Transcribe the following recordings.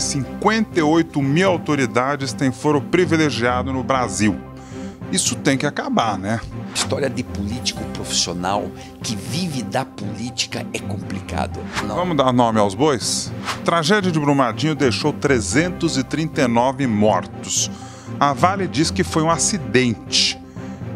58 mil autoridades têm foro privilegiado no Brasil. Isso tem que acabar, né? História de político profissional que vive da política é complicado. Não. Vamos dar nome aos bois? Tragédia de Brumadinho deixou 339 mortos. A Vale diz que foi um acidente.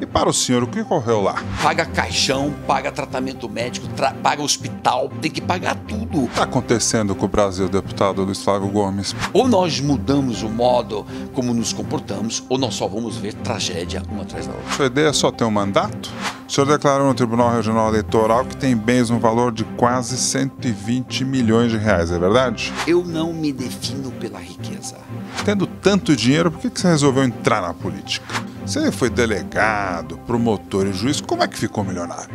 E para o senhor, o que ocorreu lá? Paga caixão, paga tratamento médico, tra paga hospital, tem que pagar tudo. Está acontecendo com o Brasil, deputado Luiz Flávio Gomes? Ou nós mudamos o modo como nos comportamos, ou nós só vamos ver tragédia uma atrás da outra. A ideia é só ter um mandato? O senhor declarou no Tribunal Regional Eleitoral que tem bens no valor de quase 120 milhões de reais, é verdade? Eu não me defino pela riqueza. Tendo tanto dinheiro, por que você resolveu entrar na política? Você foi delegado, promotor e juiz, como é que ficou milionário?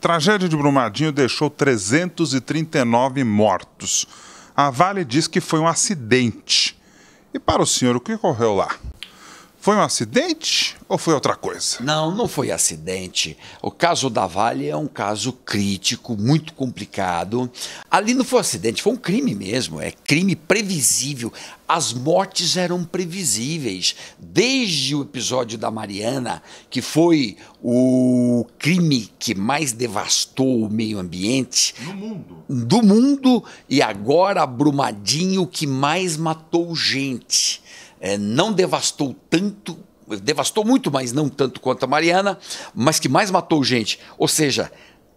Tragédia de Brumadinho deixou 339 mortos. A Vale diz que foi um acidente. E para o senhor, o que ocorreu lá? Foi um acidente ou foi outra coisa? Não, não foi acidente. O caso da Vale é um caso crítico, muito complicado. Ali não foi um acidente, foi um crime mesmo. É crime previsível. As mortes eram previsíveis. Desde o episódio da Mariana, que foi o crime que mais devastou o meio ambiente. Do mundo. Do mundo e agora Brumadinho, que mais matou gente é, não devastou tanto, devastou muito, mas não tanto quanto a Mariana, mas que mais matou gente. Ou seja,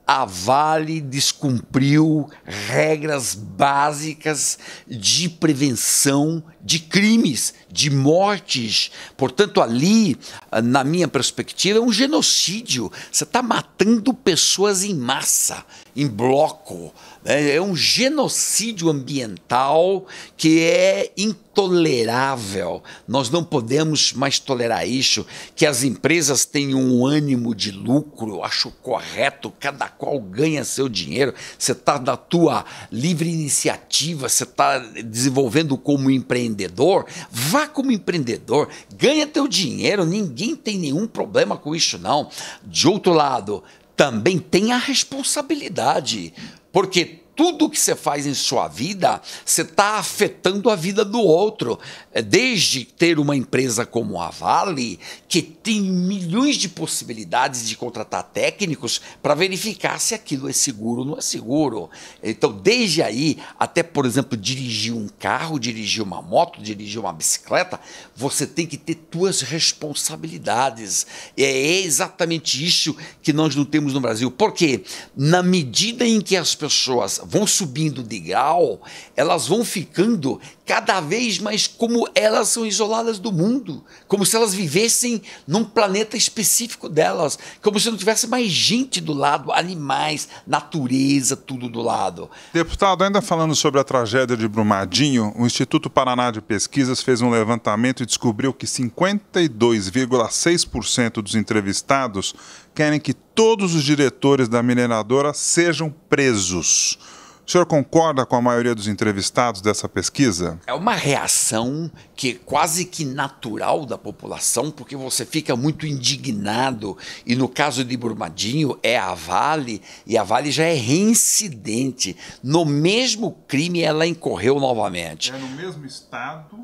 a Vale descumpriu regras básicas de prevenção de crimes, de mortes. Portanto, ali, na minha perspectiva, é um genocídio. Você está matando pessoas em massa, em bloco. Né? É um genocídio ambiental que é intolerável. Nós não podemos mais tolerar isso. Que as empresas tenham um ânimo de lucro, eu acho correto, cada qual ganha seu dinheiro. Você está da tua livre iniciativa, você está desenvolvendo como empreendedor. Vá como empreendedor, ganha teu dinheiro, ninguém tem nenhum problema com isso, não. De outro lado, também tem a responsabilidade porque tudo que você faz em sua vida, você está afetando a vida do outro. É, desde ter uma empresa como a Vale, que tem milhões de possibilidades de contratar técnicos para verificar se aquilo é seguro ou não é seguro. Então, desde aí, até, por exemplo, dirigir um carro, dirigir uma moto, dirigir uma bicicleta, você tem que ter suas responsabilidades. É exatamente isso que nós não temos no Brasil. Porque, na medida em que as pessoas vão subindo de grau, elas vão ficando cada vez mais como elas são isoladas do mundo, como se elas vivessem num planeta específico delas, como se não tivesse mais gente do lado, animais, natureza, tudo do lado. Deputado, ainda falando sobre a tragédia de Brumadinho, o Instituto Paraná de Pesquisas fez um levantamento e descobriu que 52,6% dos entrevistados querem que todos os diretores da mineradora sejam presos. O senhor concorda com a maioria dos entrevistados dessa pesquisa? É uma reação que é quase que natural da população, porque você fica muito indignado. E no caso de Brumadinho, é a Vale, e a Vale já é reincidente. No mesmo crime, ela incorreu novamente. É no mesmo estado.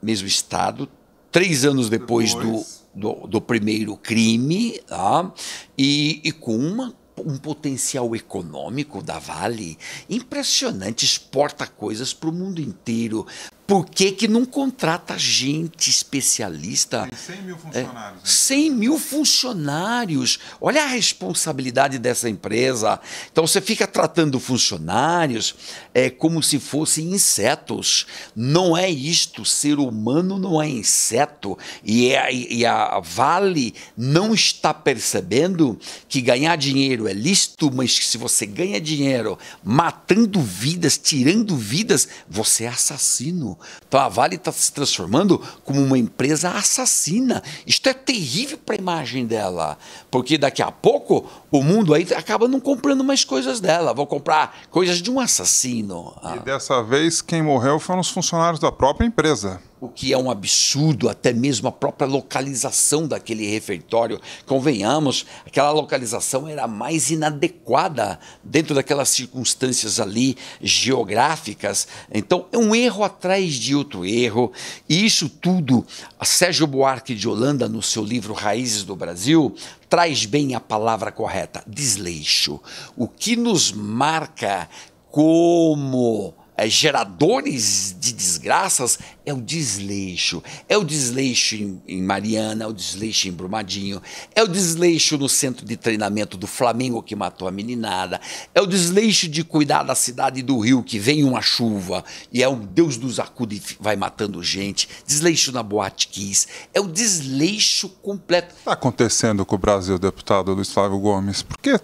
Mesmo estado, três anos depois, depois. do do, do primeiro crime tá? e, e com uma um potencial econômico da Vale impressionante, exporta coisas para o mundo inteiro, por que, que não contrata gente especialista? Tem 100 mil é, funcionários. É, né? 100 mil funcionários. Olha a responsabilidade dessa empresa. Então você fica tratando funcionários é, como se fossem insetos. Não é isto. Ser humano não é inseto. E, é, e a Vale não está percebendo que ganhar dinheiro é lícito, mas que se você ganha dinheiro matando vidas, tirando vidas, você é assassino. Então a Vale está se transformando como uma empresa assassina. Isto é terrível para a imagem dela, porque daqui a pouco o mundo aí acaba não comprando mais coisas dela. Vou comprar coisas de um assassino. Ah. E dessa vez quem morreu foram os funcionários da própria empresa o que é um absurdo, até mesmo a própria localização daquele refeitório. Convenhamos, aquela localização era mais inadequada dentro daquelas circunstâncias ali geográficas. Então, é um erro atrás de outro erro, e isso tudo, a Sérgio Buarque de Holanda, no seu livro Raízes do Brasil, traz bem a palavra correta: desleixo. O que nos marca como é, geradores de desgraças é o desleixo. É o desleixo em, em, Mariana, é o desleixo em Brumadinho, é o desleixo no centro de treinamento do Flamengo que matou a meninada, é o desleixo de cuidar da cidade do Rio que vem uma chuva e é o Deus dos acuda e vai matando gente, desleixo na Boate Kiss, é o desleixo completo. Está acontecendo com o Brasil, deputado Luiz Flávio Gomes, Por quê?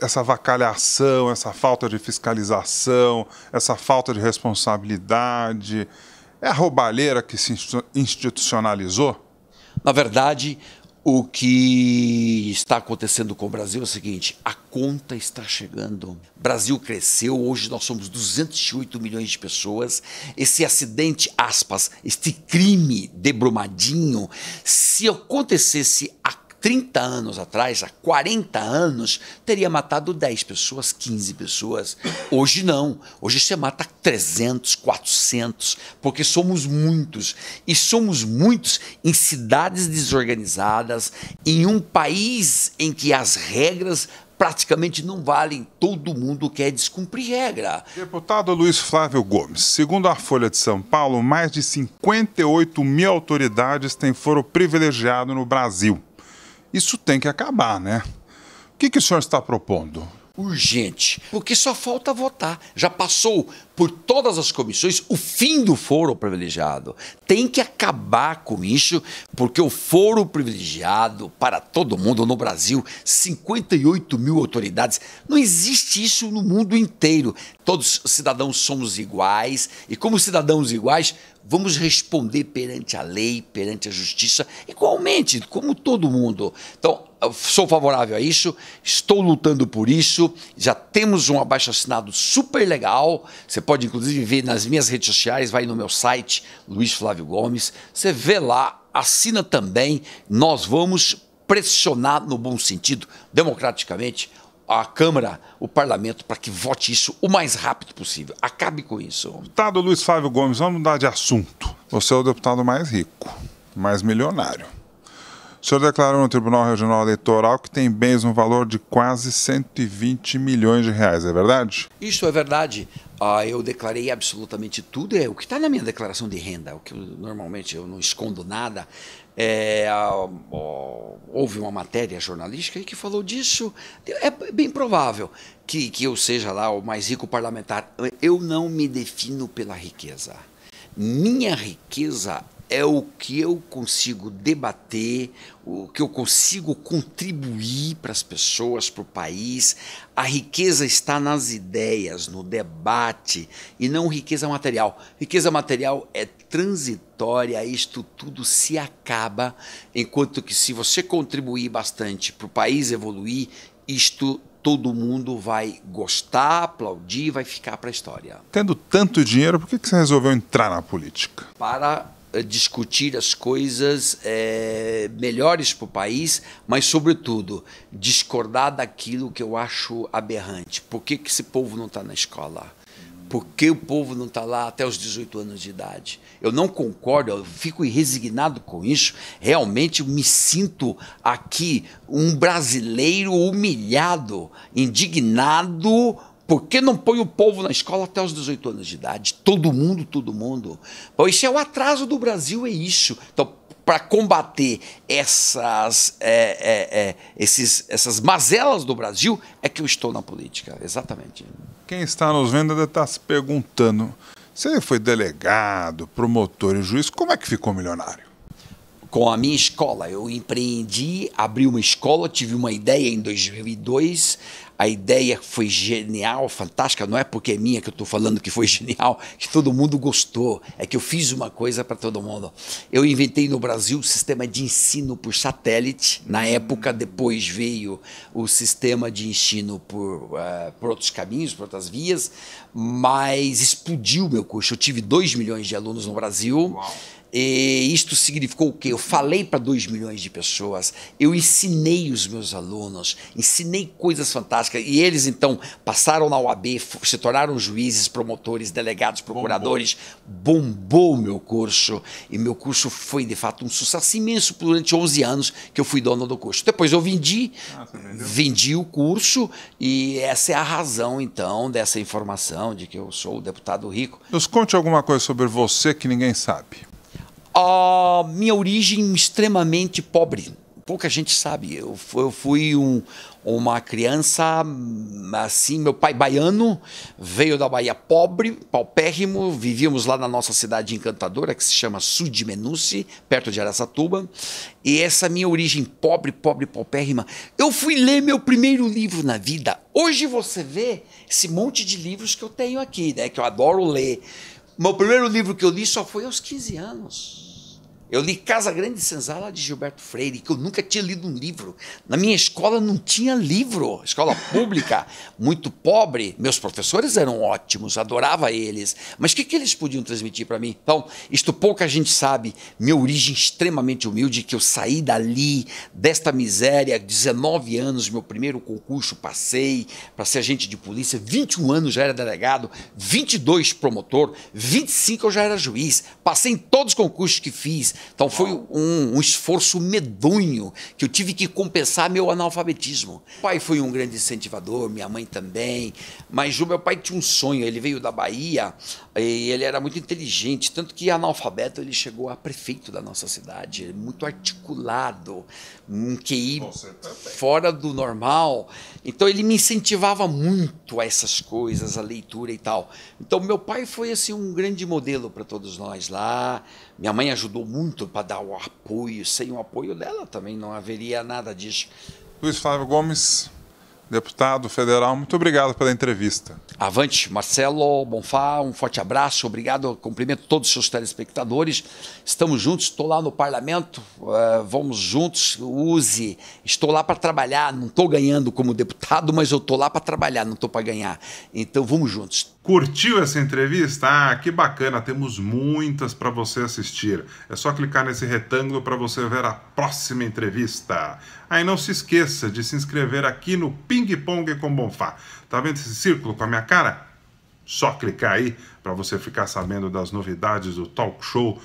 essa vacalhação, essa falta de fiscalização, essa falta de responsabilidade? É a roubalheira que se institucionalizou? Na verdade, o que está acontecendo com o Brasil é o seguinte: a conta está chegando. O Brasil cresceu, hoje nós somos 208 milhões de pessoas. Esse acidente, aspas, este crime de Brumadinho, se acontecesse a 30 anos atrás, há 40 anos, teria matado 10 pessoas, 15 pessoas. Hoje não. Hoje você mata 300, 400, porque somos muitos. E somos muitos em cidades desorganizadas, em um país em que as regras praticamente não valem. Todo mundo quer descumprir regra. Deputado Luiz Flávio Gomes, segundo a Folha de São Paulo, mais de 58 mil autoridades têm foro privilegiado no Brasil. Isso tem que acabar, né? O que, que o senhor está propondo? urgente, porque só falta votar. Já passou por todas as comissões o fim do foro privilegiado. Tem que acabar com isso, porque o foro privilegiado para todo mundo no Brasil, 58 mil autoridades, não existe isso no mundo inteiro. Todos cidadãos somos iguais e, como cidadãos iguais, vamos responder perante a lei, perante a justiça, igualmente, como todo mundo. Então, sou favorável a isso, estou lutando por isso, já temos um abaixo assinado super legal. Você pode inclusive ver nas minhas redes sociais, vai no meu site, Luiz Flávio Gomes, você vê lá, assina também. Nós vamos pressionar no bom sentido, democraticamente, a Câmara, o parlamento, para que vote isso o mais rápido possível. Acabe com isso. Deputado Luiz Flávio Gomes, vamos mudar de assunto. Você é o deputado mais rico, mais milionário. O senhor declarou no Tribunal Regional Eleitoral que tem bens no valor de quase 120 milhões de reais, é verdade? Isso é verdade. Ah, eu declarei absolutamente tudo, é o que está na minha declaração de renda, o que eu, normalmente eu não escondo nada. É, ah, oh, houve uma matéria jornalística que falou disso. É bem provável que, que eu seja lá o mais rico parlamentar. Eu não me defino pela riqueza. Minha riqueza é o que eu consigo debater, o que eu consigo contribuir para as pessoas, para o país. A riqueza está nas ideias, no debate, e não riqueza material. Riqueza material é transitória, isto tudo se acaba, enquanto que se você contribuir bastante para o país evoluir, isto todo mundo vai gostar, aplaudir, vai ficar para a história. Tendo tanto dinheiro, por que, que você resolveu entrar na política? Para eh, discutir as coisas é, melhores para o país, mas, sobretudo, discordar daquilo que eu acho aberrante. Por que, que esse povo não está na escola? Por que o povo não está lá até os 18 anos de idade? Eu não concordo, eu fico resignado com isso. Realmente eu me sinto aqui um brasileiro humilhado, indignado por que não põe o povo na escola até os 18 anos de idade? Todo mundo, todo mundo. Bom, isso é o atraso do Brasil, é isso. Então, para combater essas, é, é, é, esses, essas mazelas do Brasil, é que eu estou na política, exatamente. Quem está nos vendo ainda está se perguntando: você foi delegado, promotor e juiz, como é que ficou milionário? Com a minha escola, eu empreendi, abri uma escola, tive uma ideia em 2002, a ideia foi genial, fantástica, não é porque é minha que eu estou falando que foi genial, que todo mundo gostou, é que eu fiz uma coisa para todo mundo. Eu inventei no Brasil o sistema de ensino por satélite, na época depois veio o sistema de ensino por, uh, por outros caminhos, por outras vias, mas explodiu meu curso, eu tive 2 milhões de alunos no Brasil. Uau e isto significou o quê? Eu falei para 2 milhões de pessoas, eu ensinei os meus alunos, ensinei coisas fantásticas, e eles então passaram na UAB, se tornaram juízes, promotores, delegados, procuradores. Bombou o meu curso, e meu curso foi de fato um sucesso imenso durante 11 anos que eu fui dono do curso. Depois eu vendi, ah, vendi o curso, e essa é a razão então dessa informação de que eu sou o deputado rico. Nos conte alguma coisa sobre você que ninguém sabe a minha origem extremamente pobre. Pouca gente sabe. Eu, eu fui um, uma criança assim, meu pai baiano, veio da Bahia pobre, paupérrimo, vivíamos lá na nossa cidade encantadora, que se chama Sudimenuce, perto de Aracatuba, e essa minha origem pobre, pobre, paupérrima, eu fui ler meu primeiro livro na vida. Hoje você vê esse monte de livros que eu tenho aqui, né, que eu adoro ler, meu primeiro livro que eu li só foi aos 15 anos. Eu li Casa Grande e Senzala de Gilberto Freire, que eu nunca tinha lido um livro. Na minha escola não tinha livro, escola pública, muito pobre. Meus professores eram ótimos, adorava eles. Mas o que, que eles podiam transmitir para mim? Então, isto pouca gente sabe, minha origem extremamente humilde, que eu saí dali, desta miséria, 19 anos, meu primeiro concurso passei para ser agente de polícia, 21 anos já era delegado, 22 promotor, 25 eu já era juiz, passei em todos os concursos que fiz então foi um, um, esforço medonho que eu tive que compensar meu analfabetismo. O pai foi um grande incentivador, minha mãe também, mas o meu pai tinha um sonho, ele veio da Bahia e ele era muito inteligente, tanto que analfabeto ele chegou a prefeito da nossa cidade, muito articulado, um QI fora do normal. Então ele me incentivava muito a essas coisas, a leitura e tal. Então meu pai foi assim um grande modelo para todos nós lá. Minha mãe ajudou muito para dar o apoio. Sem o apoio dela também não haveria nada disso. Luiz Flávio Gomes, deputado federal, muito obrigado pela entrevista. Avante, Marcelo Bonfá, um forte abraço, obrigado, cumprimento todos os seus telespectadores. Estamos juntos, estou lá no parlamento, uh, vamos juntos, use. Estou lá para trabalhar, não estou ganhando como deputado, mas eu estou lá para trabalhar, não estou para ganhar. Então vamos juntos. Curtiu essa entrevista? Ah, que bacana, temos muitas para você assistir. É só clicar nesse retângulo para você ver a próxima entrevista. Aí ah, não se esqueça de se inscrever aqui no Ping Pong com Bonfá. Tá vendo esse círculo com a minha cara? Só clicar aí para você ficar sabendo das novidades do talk show